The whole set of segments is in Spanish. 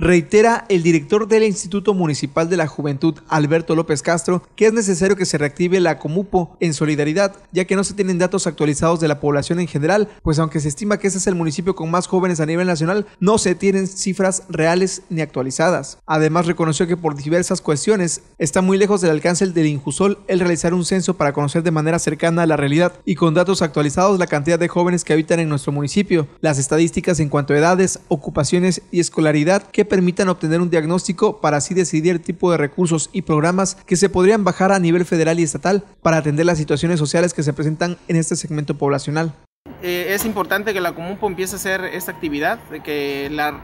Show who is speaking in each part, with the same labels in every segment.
Speaker 1: Reitera el director del Instituto Municipal de la Juventud, Alberto López Castro, que es necesario que se reactive la Comupo en solidaridad, ya que no se tienen datos actualizados de la población en general, pues aunque se estima que ese es el municipio con más jóvenes a nivel nacional, no se tienen cifras reales ni actualizadas. Además, reconoció que por diversas cuestiones está muy lejos del alcance del Injusol el realizar un censo para conocer de manera cercana la realidad y con datos actualizados la cantidad de jóvenes que habitan en nuestro municipio, las estadísticas en cuanto a edades, ocupaciones y escolaridad que permitan obtener un diagnóstico para así decidir el tipo de recursos y programas que se podrían bajar a nivel federal y estatal para atender las situaciones sociales que se presentan en este segmento poblacional.
Speaker 2: Eh, es importante que la Comunpo empiece a hacer esta actividad, de que la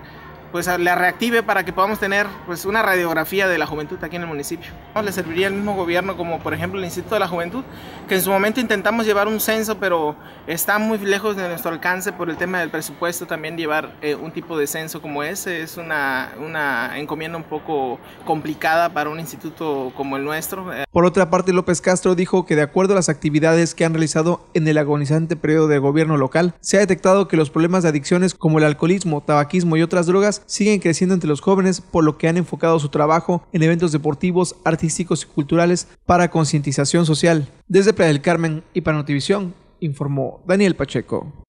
Speaker 2: pues la reactive para que podamos tener pues una radiografía de la juventud aquí en el municipio. ¿No? Le serviría el mismo gobierno como por ejemplo el Instituto de la Juventud, que en su momento intentamos llevar un censo, pero está muy lejos de nuestro alcance por el tema del presupuesto también llevar eh, un tipo de censo como ese es una, una encomienda un poco complicada para un instituto como el nuestro. Por
Speaker 1: otra parte, López Castro dijo que de acuerdo a las actividades que han realizado en el agonizante periodo de gobierno local, se ha detectado que los problemas de adicciones como el alcoholismo, tabaquismo y otras drogas siguen creciendo entre los jóvenes, por lo que han enfocado su trabajo en eventos deportivos, artísticos y culturales para concientización social. Desde Playa del Carmen y para informó Daniel Pacheco.